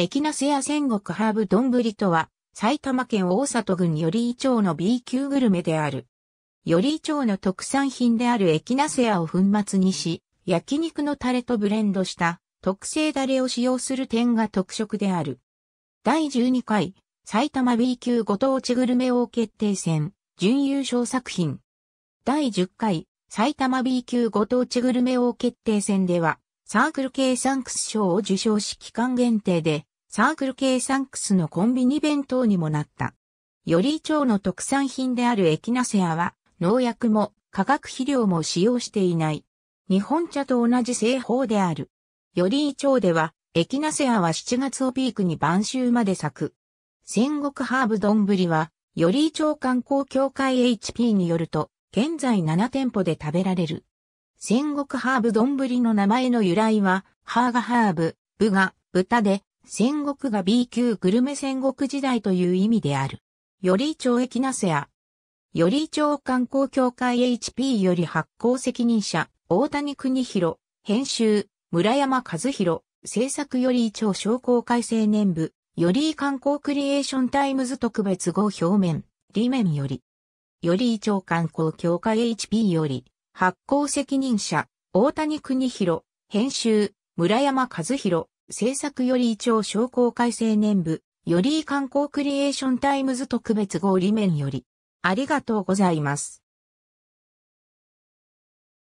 エキナセア戦国ハーブ丼とは、埼玉県大里郡より居町の B 級グルメである。より居町の特産品であるエキナセアを粉末にし、焼肉のタレとブレンドした特製ダレを使用する点が特色である。第12回、埼玉 B 級ご当地グルメ王決定戦、準優勝作品。第10回、埼玉 B 級ご当地グルメ王決定戦では、サークル系サンクス賞を受賞し期間限定で、サークル系サンクスのコンビニ弁当にもなった。より町の特産品であるエキナセアは、農薬も化学肥料も使用していない。日本茶と同じ製法である。より町では、エキナセアは7月をピークに晩秋まで咲く。戦国ハーブ丼は、より町観光協会 HP によると、現在7店舗で食べられる。戦国ハーブ丼の名前の由来は、ハーガハーブ、ブガ、豚で、戦国が B 級グルメ戦国時代という意味である。より町駅ナセア。より町観光協会 HP より発行責任者、大谷邦広、編集、村山和弘、制作より町商工会青年部、より観光クリエーションタイムズ特別号表面、メ面より。より町観光協会 HP より、発行責任者、大谷邦広、編集、村山和弘、制作より一応商工会青年部、より観光クリエーションタイムズ特別号理面より、ありがとうございます。